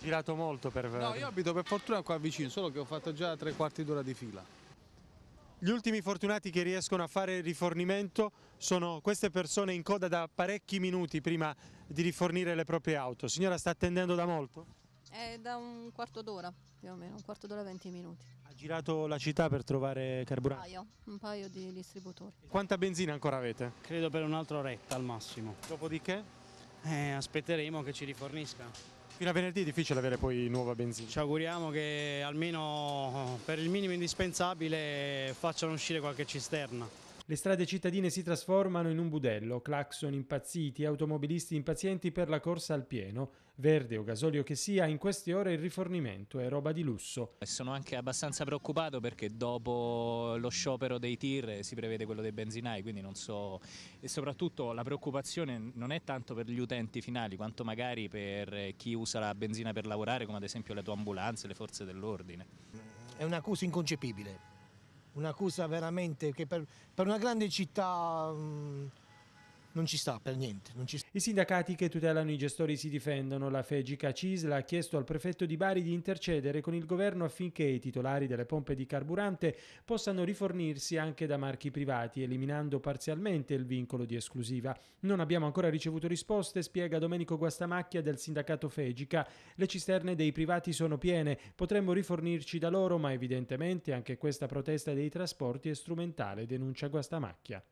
Girato molto per... No, io abito per fortuna qua vicino, solo che ho fatto già tre quarti d'ora di fila. Gli ultimi fortunati che riescono a fare rifornimento sono queste persone in coda da parecchi minuti prima di rifornire le proprie auto. Signora sta attendendo da molto? È da un quarto d'ora più o meno, un quarto d'ora e venti minuti. Ha girato la città per trovare carburante? Un paio, un paio di distributori. Quanta benzina ancora avete? Credo per un'altra oretta al massimo. Dopodiché? Eh, aspetteremo che ci rifornisca. Fino a venerdì è difficile avere poi nuova benzina. Ci auguriamo che almeno per il minimo indispensabile facciano uscire qualche cisterna. Le strade cittadine si trasformano in un budello, clacson impazziti, automobilisti impazienti per la corsa al pieno, verde o gasolio che sia, in queste ore il rifornimento è roba di lusso. Sono anche abbastanza preoccupato perché dopo lo sciopero dei tir si prevede quello dei benzinai, quindi non so... E soprattutto la preoccupazione non è tanto per gli utenti finali, quanto magari per chi usa la benzina per lavorare, come ad esempio le tue ambulanze, le forze dell'ordine. È un'accusa inconcepibile un'accusa veramente che per, per, una grande città... Mh, mm, non ci sta per niente. Sta. I sindacati che tutelano i gestori si difendono. La FEGICA Cisla ha chiesto al prefetto di Bari di intercedere con il governo affinché i titolari delle pompe di carburante possano rifornirsi anche da marchi privati, eliminando parzialmente il vincolo di esclusiva. Non abbiamo ancora ricevuto risposte, spiega Domenico Guastamacchia del sindacato FEGICA. Le cisterne dei privati sono piene, potremmo rifornirci da loro, ma evidentemente anche questa protesta dei trasporti è strumentale, denuncia Guastamacchia.